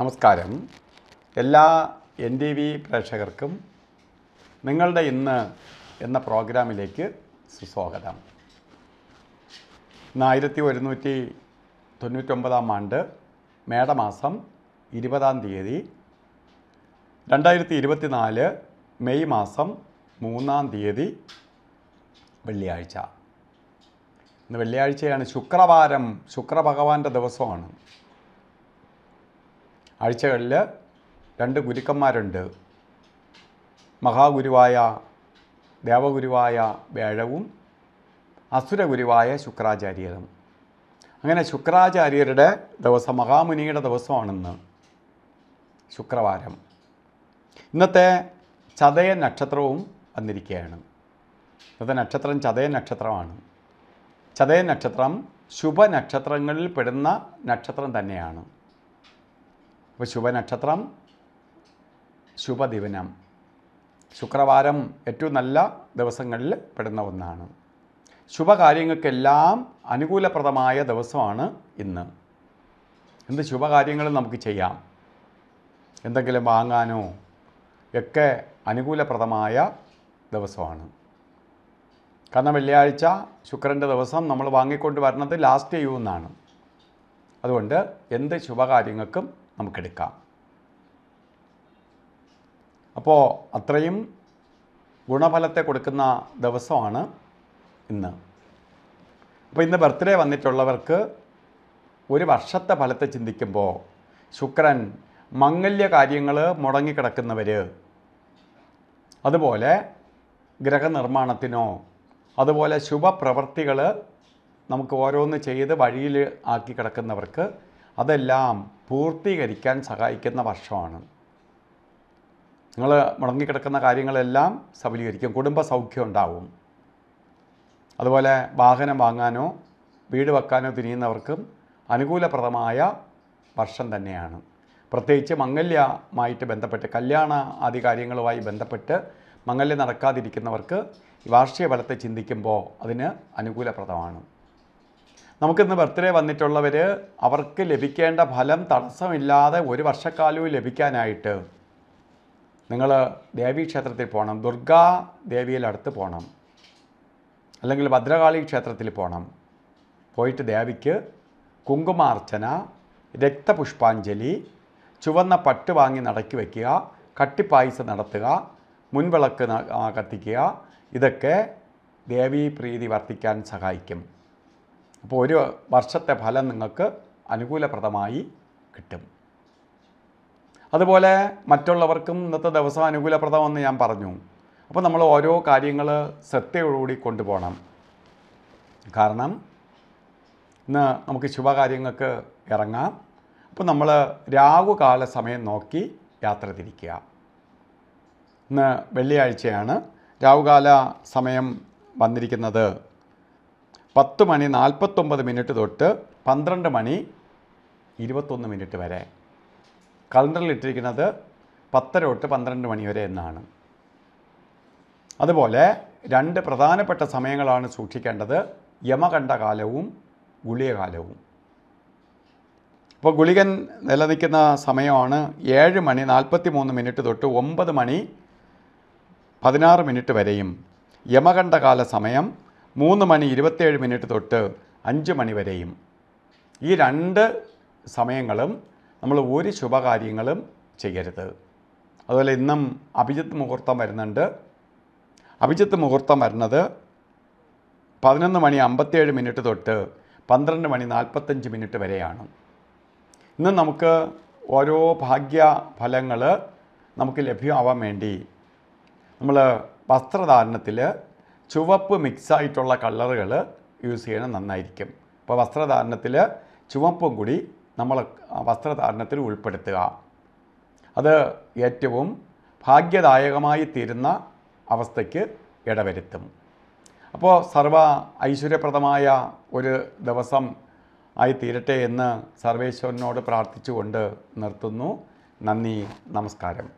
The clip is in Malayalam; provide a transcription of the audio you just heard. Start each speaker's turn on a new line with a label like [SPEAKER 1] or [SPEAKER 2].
[SPEAKER 1] നമസ്കാരം എല്ലാ എൻ ടി വി പ്രേക്ഷകർക്കും നിങ്ങളുടെ ഇന്ന് എന്ന പ്രോഗ്രാമിലേക്ക് സുസ്വാഗതം ഇന്ന് ആയിരത്തി ഒരുന്നൂറ്റി തൊണ്ണൂറ്റൊമ്പതാം ആണ്ട് മേടമാസം ഇരുപതാം തീയതി രണ്ടായിരത്തി ഇരുപത്തിനാല് മെയ് മാസം മൂന്നാം തീയതി വെള്ളിയാഴ്ച ഇന്ന് വെള്ളിയാഴ്ചയാണ് ശുക്രവാരം ശുക്രഭഗവാന്റെ ദിവസമാണ് ആഴ്ചകളിൽ രണ്ട് ഗുരുക്കന്മാരുണ്ട് മഹാഗുരുവായ ദേവഗുരുവായ വേഴവും അസുരഗുരുവായ ശുക്രാചാര്യരും അങ്ങനെ ശുക്രാചാര്യരുടെ ദിവസം മഹാമുനിയുടെ ദിവസമാണെന്ന് ശുക്രവാരം ഇന്നത്തെ ചതയ നക്ഷത്രവും വന്നിരിക്കുകയാണ് ഇന്നത്തെ നക്ഷത്രം ചതയ നക്ഷത്രമാണ് ചതയ നക്ഷത്രം ശുഭനക്ഷത്രങ്ങളിൽ പെടുന്ന നക്ഷത്രം തന്നെയാണ് അപ്പോൾ ശുഭനക്ഷത്രം ശുഭദിവനം ശുക്രവാരം ഏറ്റവും നല്ല ദിവസങ്ങളിൽ പെടുന്ന ഒന്നാണ് ശുഭകാര്യങ്ങൾക്കെല്ലാം അനുകൂലപ്രദമായ ദിവസമാണ് ഇന്ന് എന്ത് ശുഭകാര്യങ്ങൾ നമുക്ക് ചെയ്യാം എന്തെങ്കിലും വാങ്ങാനോ ഒക്കെ അനുകൂലപ്രദമായ ദിവസമാണ് കാരണം വെള്ളിയാഴ്ച ശുക്രൻ്റെ ദിവസം നമ്മൾ വാങ്ങിക്കൊണ്ട് വരണത് ലാസ്റ്റ് ചെയ്യുമെന്നാണ് അതുകൊണ്ട് എന്ത് ശുഭകാര്യങ്ങൾക്കും നമുക്കെടുക്കാം അപ്പോൾ അത്രയും ഗുണഫലത്തെ കൊടുക്കുന്ന ദിവസമാണ് ഇന്ന് അപ്പോൾ ഇന്ന് ബർത്ത്ഡേ വന്നിട്ടുള്ളവർക്ക് ഒരു വർഷത്തെ ഫലത്തെ ചിന്തിക്കുമ്പോൾ ശുക്രൻ മംഗല്യ കാര്യങ്ങൾ മുടങ്ങിക്കിടക്കുന്നവർ അതുപോലെ ഗ്രഹനിർമ്മാണത്തിനോ അതുപോലെ ശുഭപ്രവൃത്തികൾ നമുക്ക് ഓരോന്ന് ചെയ്ത് വഴിയിൽ ആക്കി കിടക്കുന്നവർക്ക് അതെല്ലാം പൂർത്തീകരിക്കാൻ സഹായിക്കുന്ന വർഷമാണ് നിങ്ങൾ മുടങ്ങിക്കിടക്കുന്ന കാര്യങ്ങളെല്ലാം സബലീകരിക്കും കുടുംബ സൗഖ്യം ഉണ്ടാവും അതുപോലെ വാഹനം വാങ്ങാനോ വീട് വെക്കാനോ തിരിയുന്നവർക്കും അനുകൂലപ്രദമായ വർഷം തന്നെയാണ് പ്രത്യേകിച്ച് മംഗല്യമായിട്ട് ബന്ധപ്പെട്ട് കല്യാണ ആദി കാര്യങ്ങളുമായി ബന്ധപ്പെട്ട് മംഗല്യം നടക്കാതിരിക്കുന്നവർക്ക് വാർഷിക ബലത്തെ ചിന്തിക്കുമ്പോൾ അതിന് അനുകൂലപ്രദമാണ് നമുക്കിന്ന് ബർത്ത്ഡേ വന്നിട്ടുള്ളവർ അവർക്ക് ലഭിക്കേണ്ട ഫലം തടസ്സമില്ലാതെ ഒരു വർഷക്കാലവും ലഭിക്കാനായിട്ട് നിങ്ങൾ ദേവീ ക്ഷേത്രത്തിൽ പോകണം ദുർഗാ ദേവിയിലടുത്ത് പോകണം അല്ലെങ്കിൽ ഭദ്രകാളി ക്ഷേത്രത്തിൽ പോകണം പോയിട്ട് ദേവിക്ക് കുങ്കുമാർച്ചന രക്തപുഷ്പാഞ്ജലി ചുവന്ന പട്ട് വാങ്ങി നടക്കി വയ്ക്കുക കട്ടിപ്പായസം നടത്തുക മുൻവിളക്ക് കത്തിക്കുക ഇതൊക്കെ പ്രീതി വർദ്ധിക്കാൻ സഹായിക്കും അപ്പോൾ ഒരു വർഷത്തെ ഫലം നിങ്ങൾക്ക് അനുകൂലപ്രദമായി കിട്ടും അതുപോലെ മറ്റുള്ളവർക്കും ഇന്നത്തെ ദിവസം അനുകൂലപ്രദമെന്ന് ഞാൻ പറഞ്ഞു അപ്പോൾ നമ്മൾ ഓരോ കാര്യങ്ങൾ ശ്രദ്ധയോടുകൂടി കൊണ്ടുപോകണം കാരണം ഇന്ന് നമുക്ക് ശുഭകാര്യങ്ങൾക്ക് ഇറങ്ങാം അപ്പോൾ നമ്മൾ രാഹുകാല സമയം നോക്കി യാത്ര തിരിക്കുക ഇന്ന് വെള്ളിയാഴ്ചയാണ് രാഹുകാല സമയം വന്നിരിക്കുന്നത് പത്ത് മണി നാൽപ്പത്തൊമ്പത് മിനിറ്റ് തൊട്ട് പന്ത്രണ്ട് മണി ഇരുപത്തൊന്ന് മിനിറ്റ് വരെ കലണ്ടറിൽ ഇട്ടിരിക്കുന്നത് പത്തര തൊട്ട് പന്ത്രണ്ട് മണി വരെ എന്നാണ് അതുപോലെ രണ്ട് പ്രധാനപ്പെട്ട സമയങ്ങളാണ് സൂക്ഷിക്കേണ്ടത് യമകണ്ഠകാലവും ഗുളികകാലവും ഇപ്പോൾ ഗുളികൻ നിലനിൽക്കുന്ന സമയമാണ് ഏഴ് മണി നാൽപ്പത്തി മൂന്ന് മിനിറ്റ് തൊട്ട് ഒമ്പത് മണി പതിനാറ് മിനിറ്റ് വരെയും യമകണ്ഠകാല സമയം മൂന്ന് മണി ഇരുപത്തേഴ് മിനിറ്റ് തൊട്ട് അഞ്ച് മണി വരെയും ഈ രണ്ട് സമയങ്ങളും നമ്മൾ ഒരു ശുഭകാര്യങ്ങളും ചെയ്യരുത് അതുപോലെ ഇന്നും അഭിജിത്ത് മുഹൂർത്തം വരുന്നുണ്ട് അഭിജിത്ത് മുഹൂർത്തം വരുന്നത് പതിനൊന്ന് മണി അമ്പത്തേഴ് മിനിറ്റ് തൊട്ട് പന്ത്രണ്ട് മണി നാൽപ്പത്തഞ്ച് മിനിറ്റ് വരെയാണ് ഇന്ന് നമുക്ക് ഓരോ ഭാഗ്യ ഫലങ്ങൾ നമുക്ക് ലഭ്യമാവാൻ വേണ്ടി നമ്മൾ വസ്ത്രധാരണത്തിൽ ചുവപ്പ് മിക്സായിട്ടുള്ള കളറുകൾ യൂസ് ചെയ്യണം നന്നായിരിക്കും അപ്പോൾ വസ്ത്രധാരണത്തിൽ ചുവപ്പും കൂടി നമ്മൾ വസ്ത്രധാരണത്തിൽ ഉൾപ്പെടുത്തുക അത് ഏറ്റവും ഭാഗ്യദായകമായി തീരുന്ന അവസ്ഥയ്ക്ക് ഇടവരുത്തും അപ്പോൾ സർവ ഐശ്വര്യപ്രദമായ ഒരു ദിവസം ആയി തീരട്ടെ എന്ന് സർവേശ്വരനോട് പ്രാർത്ഥിച്ചുകൊണ്ട് നിർത്തുന്നു നന്ദി നമസ്കാരം